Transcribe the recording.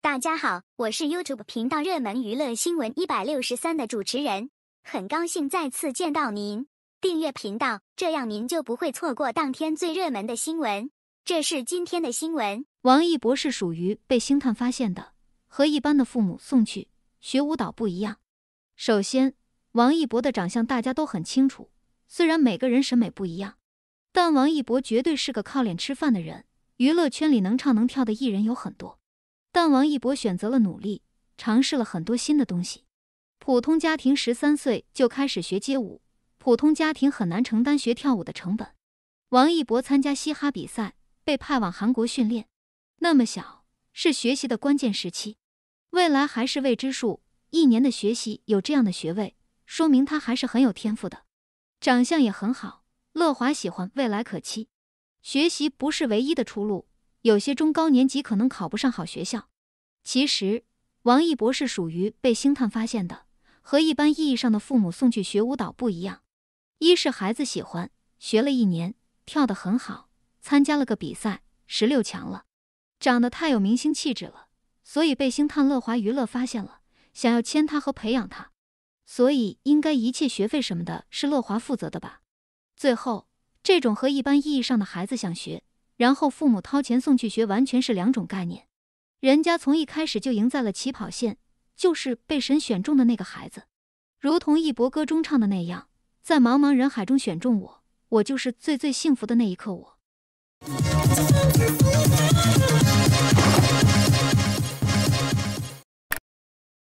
大家好，我是 YouTube 频道热门娱乐新闻一百六十三的主持人，很高兴再次见到您。订阅频道，这样您就不会错过当天最热门的新闻。这是今天的新闻。王一博是属于被星探发现的，和一般的父母送去学舞蹈不一样。首先，王一博的长相大家都很清楚，虽然每个人审美不一样，但王一博绝对是个靠脸吃饭的人。娱乐圈里能唱能跳的艺人有很多。但王一博选择了努力，尝试了很多新的东西。普通家庭十三岁就开始学街舞，普通家庭很难承担学跳舞的成本。王一博参加嘻哈比赛，被派往韩国训练。那么小是学习的关键时期，未来还是未知数。一年的学习有这样的学位，说明他还是很有天赋的，长相也很好。乐华喜欢，未来可期。学习不是唯一的出路。有些中高年级可能考不上好学校，其实王一博是属于被星探发现的，和一般意义上的父母送去学舞蹈不一样。一是孩子喜欢，学了一年，跳得很好，参加了个比赛，十六强了，长得太有明星气质了，所以被星探乐华娱乐发现了，想要签他和培养他，所以应该一切学费什么的是乐华负责的吧。最后，这种和一般意义上的孩子想学。然后父母掏钱送去学，完全是两种概念。人家从一开始就赢在了起跑线，就是被神选中的那个孩子。如同一博歌中唱的那样，在茫茫人海中选中我，我就是最最幸福的那一刻。我。